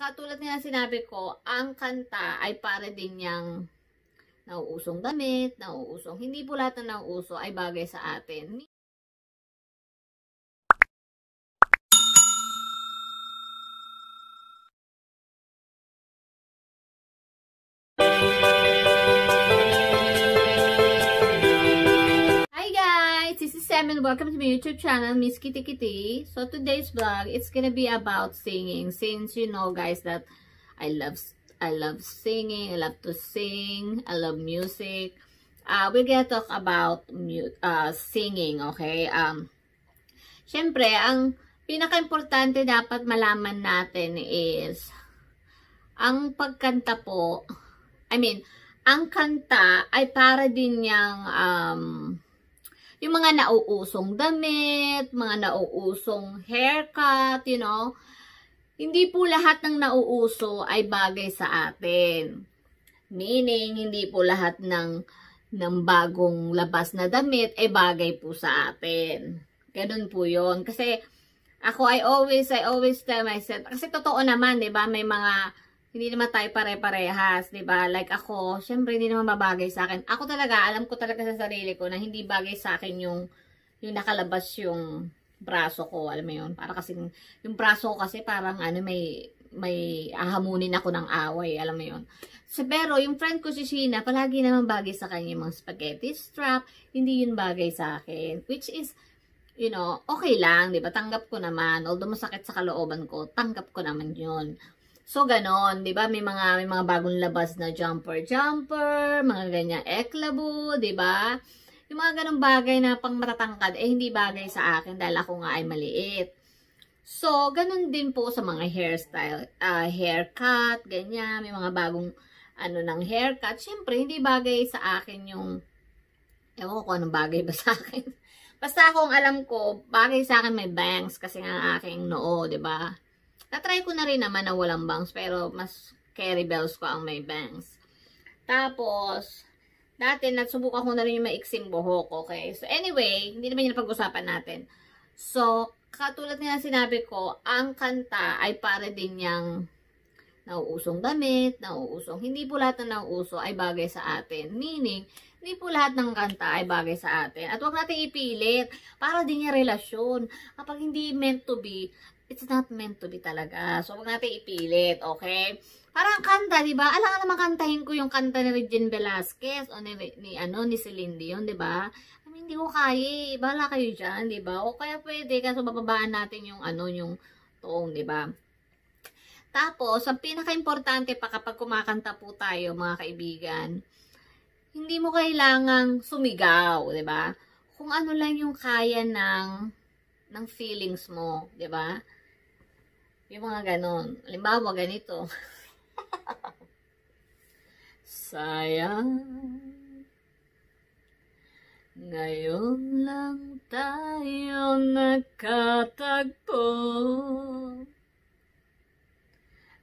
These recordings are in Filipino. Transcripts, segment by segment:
katulad nga sinabi ko, ang kanta ay para din niyang nauusong damit, nauusong, hindi po lahat na nauuso ay bagay sa atin. time and welcome to my YouTube channel, Miss Kitty Kitty. So today's vlog, it's gonna be about singing. Since you know guys that I love I love singing, I love to sing, I love music. Uh, we're gonna talk about uh, singing, okay? Um, syempre, ang pinaka-importante dapat malaman natin is ang pagkanta po, I mean, ang kanta ay para din niyang um, yung mga nauusong damit, mga nauusong haircut, you know. Hindi po lahat ng nauuso ay bagay sa atin. Meaning, hindi po lahat ng, ng bagong labas na damit ay bagay po sa atin. Ganun po yon Kasi, ako, I always, I always tell myself, kasi totoo naman, di ba, may mga hindi naman tayo pare-parehas, 'di ba? Like ako, syempre hindi naman babagay sa akin. Ako talaga, alam ko talaga sa sarili ko na hindi bagay sa akin yung yung nakalabas yung braso ko, alam mo 'yun. Para kasi yung braso ko kasi parang ano may may ahamunin ako ng away, alam mo 'yun. So, pero yung friend ko si Sheena, palagi naman bagay sa kanya yung mga spaghetti strap, hindi yun bagay sa akin, which is you know, okay lang, 'di ba? Tanggap ko naman, although masakit sa kalooban ko, tanggap ko naman 'yon. So, ganon, di ba? May mga, may mga bagong labas na jumper-jumper, mga ganyan eklabo, di ba? Yung mga ganong bagay na pang matatangkad, eh hindi bagay sa akin dahil ako nga ay maliit. So, ganun din po sa mga hairstyle, uh, haircut, ganyan, may mga bagong ano ng haircut. Syempre, hindi bagay sa akin yung, ewan ko kung bagay ba sa akin. Basta akong alam ko, bagay sa akin may bangs kasi nga aking noo, ba diba? Na-try ko na rin naman na walang bangs, pero mas carry bells ko ang may bangs. Tapos, dati natsubukan ko na rin yung maiksing buhok, okay? So, anyway, hindi naman yung pag-usapan natin. So, katulad nga sinabi ko, ang kanta ay pare din niyang nauusong damit, nauusong, hindi po lahat ng nauuso ay bagay sa atin. Meaning, hindi po lahat ng kanta ay bagay sa atin. At huwag natin ipilit para din yung relasyon. Kapag hindi meant to be, it's not meant to be talaga. So, huwag natin ipilit, okay? Parang kanta, di ba? Alam naman kantahin ko yung kanta ni Regine Velasquez o ni, ni, ano, ni Celine Dion, di ba? I mean, hindi ko kaya. Eh. Bahala kayo dyan, di ba? O kaya pwede, kaso bababaan natin yung, ano, yung toong, di ba? Tapos, ang pinaka-importante pa kapag kumakanta po tayo, mga kaibigan, hindi mo kailangang sumigaw, di ba? Kung ano lang yung kaya ng, ng feelings mo, di ba? Yung mga ganon. Halimbawa, ganito. Sayang. Ngayon lang tayo nagkatagpo.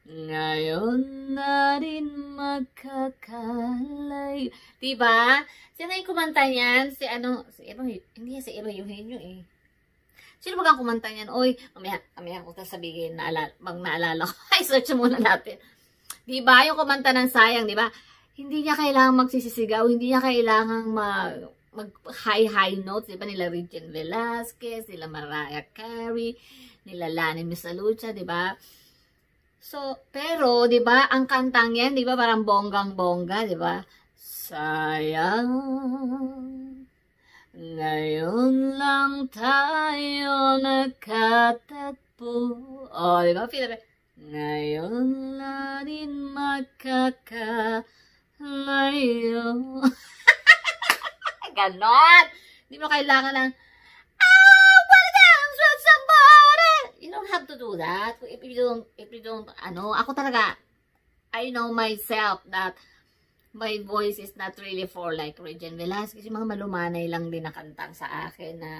Ngayon na rin magkakalay. Diba? Sino yung kumanta niyan? Si ano? Si Elo, hindi si Elo Eugenio eh. Sino ba kang kumanta niyan? Oy, mamaya, mamaya ko sasabihin, naalala, mag naalala ko. Ay, search muna natin. Diba? Yung kumanta ng sayang, diba? Hindi niya kailangan magsisisigaw, hindi niya kailangan mag mag high high notes, diba nila Regine Velasquez, nila Mariah Carey, nila Lani Misalucha, diba? So, pero 'di ba, ang kantang 'yan, 'di ba, parang bonggang-bongga, 'di ba? Sayang ngayon lang tayo nakatagpo. O, oh, di ba? Pinabi. Ngayon na rin makakalayo. Ganon! Hindi mo kailangan ng, Oh, ah, well, dance with somebody! You don't have to do that. If you don't, if you don't, ano, ako talaga, I know myself that, my voice is not really for like Regine Velasquez. Yung mga malumanay lang din na sa akin na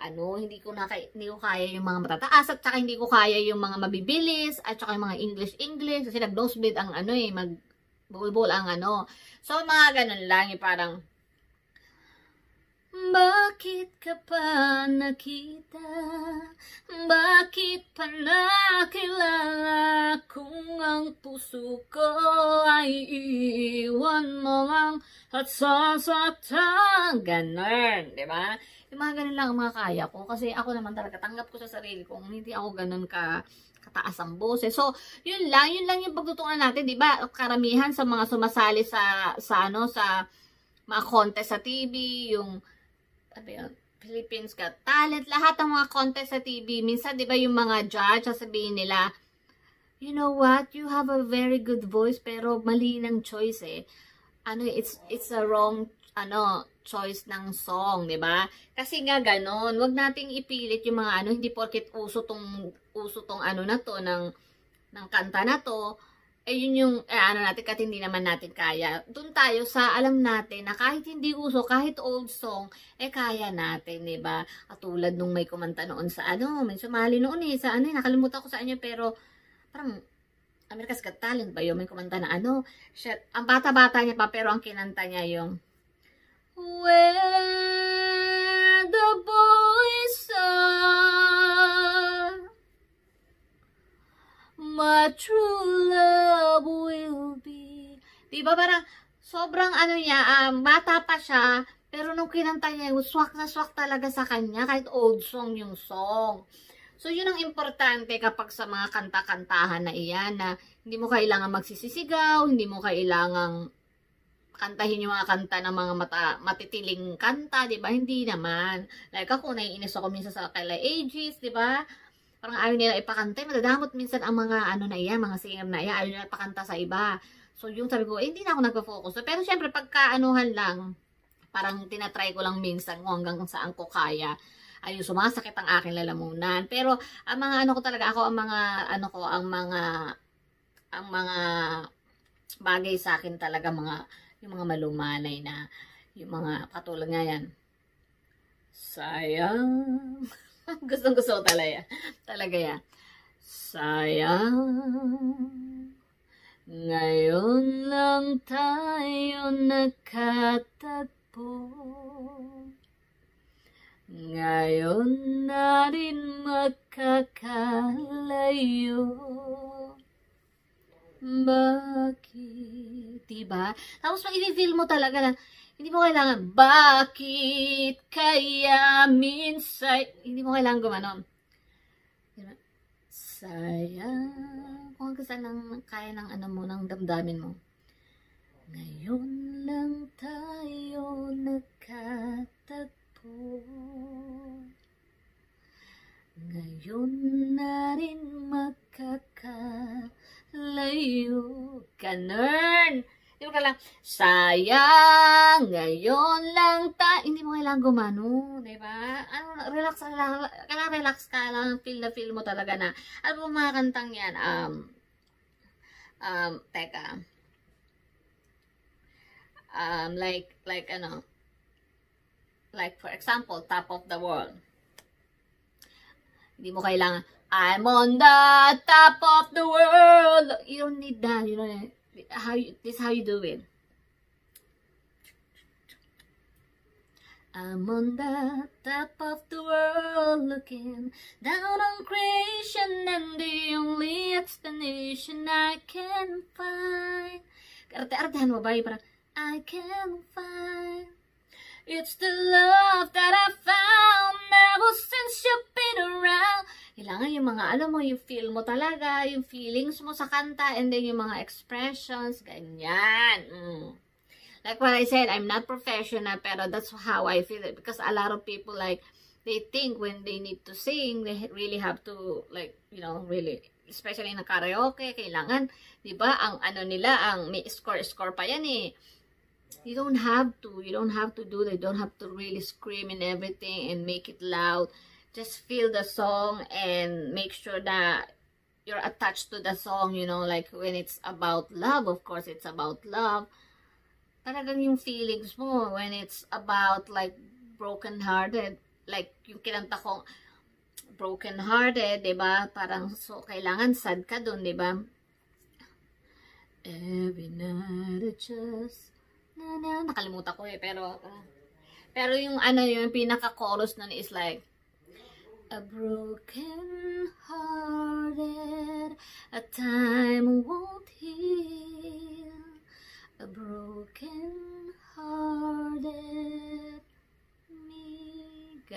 ano, hindi ko na hindi ko kaya yung mga matataas at saka hindi ko kaya yung mga mabibilis at saka yung mga English-English kasi nag-nosebleed ang ano eh, mag bubul ang ano. So, mga ganun lang, yung parang bakit ka pa nakita? Bakit pala kilala kung ang puso ko ay iiwan mo lang at sasaktan? Ganun, di ba? Yung mga ganun lang ang mga kaya ko kasi ako naman talaga tanggap ko sa sarili ko hindi ako ganun ka kataas ang boses. So, yun lang, yun lang yung pagtutunan natin, 'di ba? Karamihan sa mga sumasali sa sa ano sa mga contest sa TV, yung ano Philippines Got Talent, lahat ng mga contest sa TV, minsan 'di ba yung mga judge sasabihin nila, "You know what? You have a very good voice pero mali ng choice eh." Ano, it's it's a wrong ano, choice ng song, 'di ba? Kasi nga ganoon, 'wag nating ipilit yung mga ano, hindi porket uso tong uso tong ano na to ng ng kanta na to, ayun eh, yung eh, ano natin kasi hindi naman natin kaya. Doon tayo sa alam natin na kahit hindi uso, kahit old song, eh kaya natin, 'di ba? At tulad nung may kumanta noon sa ano, may sumali noon eh sa ano, eh, nakalimutan ko sa ano pero parang America's Got Talent ba yun? May kumanta na ano. Shit, ang bata-bata niya pa pero ang kinanta niya yung Where the boys are My true 'Di ba parang sobrang ano niya, um, bata pa siya, pero nung kinanta niya, swak na swak talaga sa kanya, kahit old song yung song. So, yun ang importante kapag sa mga kanta-kantahan na iyan na hindi mo kailangan magsisisigaw, hindi mo kailangang kantahin yung mga kanta ng mga mata, matitiling kanta, di ba? Hindi naman. Like ako, naiinis ako minsan sa kaila ages, di ba? Parang ayaw nila ipakanta. Madadamot minsan ang mga ano na iyan, mga singer na iyan. Ayaw nila ipakanta sa iba. So, yung sabi ko, eh, hindi na ako nagpo-focus. So, pero syempre, pagkaanuhan lang, parang tinatry ko lang minsan kung hanggang kung saan ko kaya. Ayun, sumasakit ang aking lalamunan. Pero, ang mga ano ko talaga, ako ang mga, ano ko, ang mga, ang mga bagay sa akin talaga, mga, yung mga malumanay na, yung mga katulad nga yan. Sayang. Gustong-gusto talaga. Talaga yan. Sayang. Ngayon lang tayo nakatagpo Ngayon na rin makakalayo Bakit? Diba? Tapos mag-feel mo talaga na hindi mo kailangan, bakit kaya minsan, hindi mo kailangan gumano diba? Sayang kung saan kaya ng ano mo, ng damdamin mo. Ngayon lang tayo nagkatagpo Ngayon na rin makakalayo Ganun! Di ba ka lang, sayang, ngayon lang ta. Hindi mo kailangan gumano, di ba? Ano, relax, lang, kailangan relax ka, lang, feel na feel mo talaga na. Ano mga kantang yan, um, um, teka. Um, like, like ano, like for example, top of the world. Hindi mo kailangan, I'm on the top of the world. You don't need that. You know, how you, this is how you do it. I'm on the top of the world looking down on creation and the only explanation I can find Karte-artehan mo ba yung parang I can find It's the love that I found ever since you've been around Kailangan yung mga alam mo, yung feel mo talaga, yung feelings mo sa kanta and then yung mga expressions, ganyan mm. Like what I said, I'm not professional, pero that's how I feel it. Because a lot of people, like, they think when they need to sing, they really have to, like, you know, really, especially na karaoke, kailangan, di ba, ang ano nila, ang may score-score pa yan eh. You don't have to, you don't have to do that, you don't have to really scream and everything and make it loud. Just feel the song and make sure that you're attached to the song, you know, like when it's about love, of course, it's about love talagang yung feelings mo when it's about like broken-hearted, like yung kinanta ko broken-hearted, di ba? Parang so kailangan sad ka doon, di ba? Every night I just na, na, nakalimutan ko eh, pero ah. pero yung ano yung pinaka-chorus nun is like A broken hearted, a time won't heal.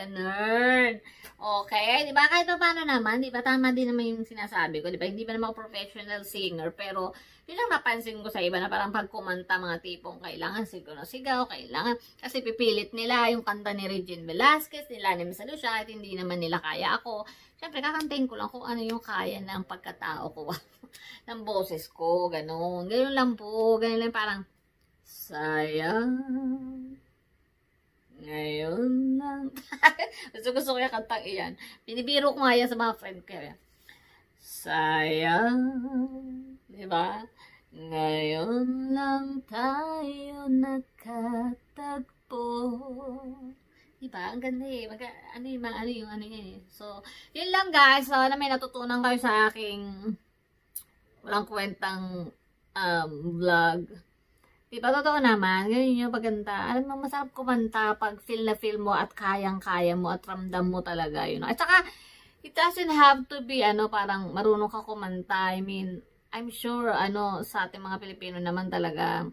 Ganun. Okay? Di ba? Kahit pa paano naman, di ba? Tama din naman yung sinasabi ko. Di ba? Hindi ba naman ako professional singer. Pero, yun ang napansin ko sa iba na parang pag kumanta mga tipong kailangan siguro sigaw, kailangan. Kasi pipilit nila yung kanta ni Regine Velasquez, nila ni Miss Lucia, at hindi naman nila kaya ako. Siyempre, kakantahin ko lang kung ano yung kaya ng pagkatao ko. ng boses ko, ganun. Ganun lang po. Ganun lang parang, sayang ngayon lang. gusto gusto ko yung kantang iyan. Pinibiro ko nga yan sa mga friend ko yan. Sayang. Diba? Ngayon lang tayo nakatagpo. Diba? Ang ganda eh. Mag ano yung mga ano yung ano yun eh. So, yun lang guys. So, na may natutunan kayo sa aking walang kwentang um, vlog. Diba, totoo naman, ganyan yung pagkanta. Alam mo, masarap kumanta pag feel na feel mo at kayang-kaya mo at ramdam mo talaga, you know. At saka, it doesn't have to be, ano, parang marunong ka kumanta. I mean, I'm sure, ano, sa ating mga Pilipino naman talaga,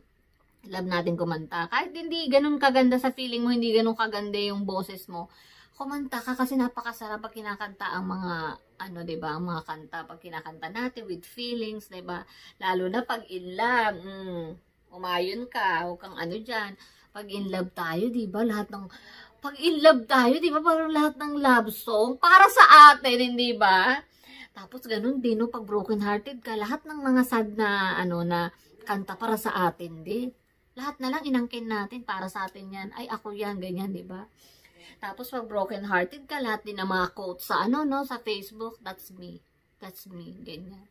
love natin kumanta. Kahit hindi ganun kaganda sa feeling mo, hindi ganun kaganda yung boses mo, kumanta ka kasi napakasarap pag kinakanta ang mga ano 'di ba, ang mga kanta pag kinakanta natin with feelings, 'di ba? Lalo na pag in love. Mm, Umayon ka, huwag kang ano dyan. Pag in love tayo, di ba? Lahat ng, pag in love tayo, di ba? Parang lahat ng love song, para sa atin, hindi ba? Tapos ganun din, no? Pag broken hearted ka, lahat ng mga sad na, ano, na kanta para sa atin, di? Lahat na lang inangkin natin, para sa atin yan. Ay, ako yan, ganyan, di ba? Tapos pag broken hearted ka, lahat din ng mga quotes sa ano, no? Sa Facebook, that's me. That's me, ganyan.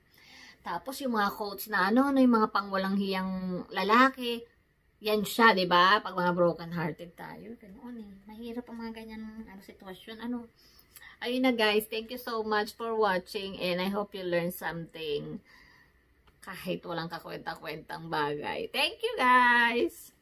Tapos yung mga coach na ano, no, yung mga pangwalang hiyang lalaki, yan siya, 'di ba? Pag mga broken-hearted tayo, ganoon eh. Oh, mahirap ang mga ganyan ano sitwasyon, ano. Ayun na guys, thank you so much for watching and I hope you learn something kahit walang kakwenta-kwentang bagay. Thank you guys.